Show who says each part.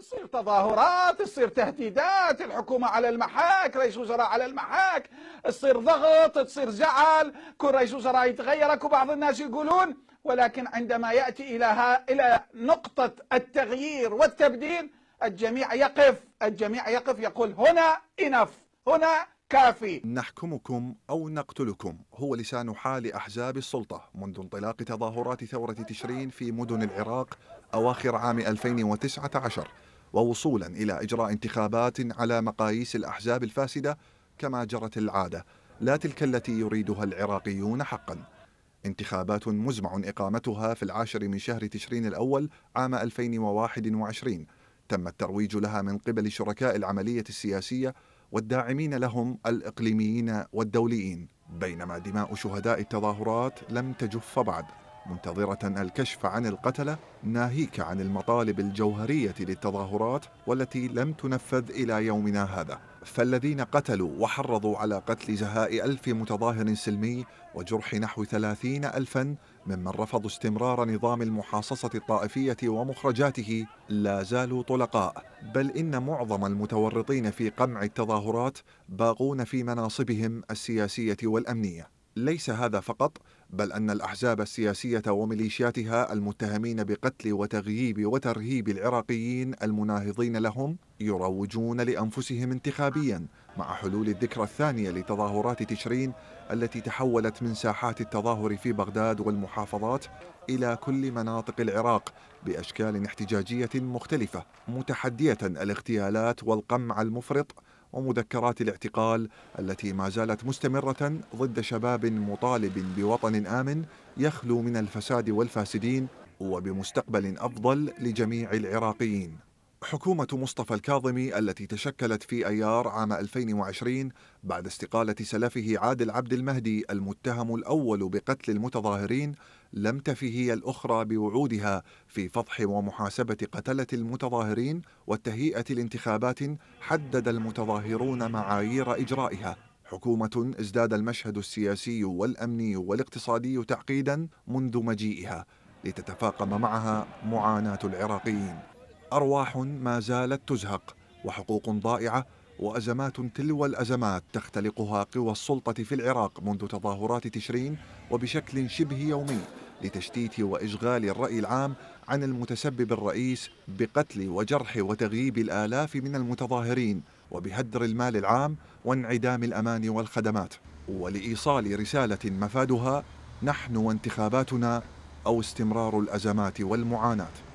Speaker 1: تصير تظاهرات تصير تهديدات الحكومة على المحاك رئيس وزراء على المحاك تصير ضغط تصير زعل كل رئيس وزراء يتغيرك وبعض الناس يقولون ولكن عندما يأتي إلى ها إلى نقطة التغيير والتبديل الجميع يقف الجميع يقف يقول هنا إنف هنا
Speaker 2: كافي نحكمكم أو نقتلكم هو لسان حال أحزاب السلطة منذ انطلاق تظاهرات ثورة تشرين في مدن العراق أواخر عام 2019 ووصولا إلى إجراء انتخابات على مقاييس الأحزاب الفاسدة كما جرت العادة لا تلك التي يريدها العراقيون حقا انتخابات مزمع إقامتها في العاشر من شهر تشرين الأول عام 2021 تم الترويج لها من قبل شركاء العملية السياسية والداعمين لهم الإقليميين والدوليين بينما دماء شهداء التظاهرات لم تجف بعد منتظرة الكشف عن القتلة ناهيك عن المطالب الجوهرية للتظاهرات والتي لم تنفذ إلى يومنا هذا فالذين قتلوا وحرضوا على قتل زهاء ألف متظاهر سلمي وجرح نحو ثلاثين ألفا ممن رفضوا استمرار نظام المحاصصة الطائفية ومخرجاته لا زالوا طلقاء بل إن معظم المتورطين في قمع التظاهرات باقون في مناصبهم السياسية والأمنية ليس هذا فقط بل ان الاحزاب السياسيه وميليشياتها المتهمين بقتل وتغييب وترهيب العراقيين المناهضين لهم يروجون لانفسهم انتخابيا مع حلول الذكرى الثانيه لتظاهرات تشرين التي تحولت من ساحات التظاهر في بغداد والمحافظات الى كل مناطق العراق باشكال احتجاجيه مختلفه متحديه الاغتيالات والقمع المفرط ومذكرات الاعتقال التي ما زالت مستمرة ضد شباب مطالب بوطن آمن يخلو من الفساد والفاسدين وبمستقبل أفضل لجميع العراقيين حكومة مصطفى الكاظمي التي تشكلت في أيار عام 2020 بعد استقالة سلفه عادل عبد المهدي المتهم الأول بقتل المتظاهرين لم تفي هي الأخرى بوعودها في فضح ومحاسبة قتلة المتظاهرين والتهيئة لانتخابات حدد المتظاهرون معايير إجرائها حكومة ازداد المشهد السياسي والأمني والاقتصادي تعقيدا منذ مجيئها لتتفاقم معها معاناة العراقيين أرواح ما زالت تزهق وحقوق ضائعة وأزمات تلو الأزمات تختلقها قوى السلطة في العراق منذ تظاهرات تشرين وبشكل شبه يومي لتشتيت وإشغال الرأي العام عن المتسبب الرئيس بقتل وجرح وتغييب الآلاف من المتظاهرين وبهدر المال العام وانعدام الأمان والخدمات ولإيصال رسالة مفادها نحن وانتخاباتنا أو استمرار الأزمات والمعاناة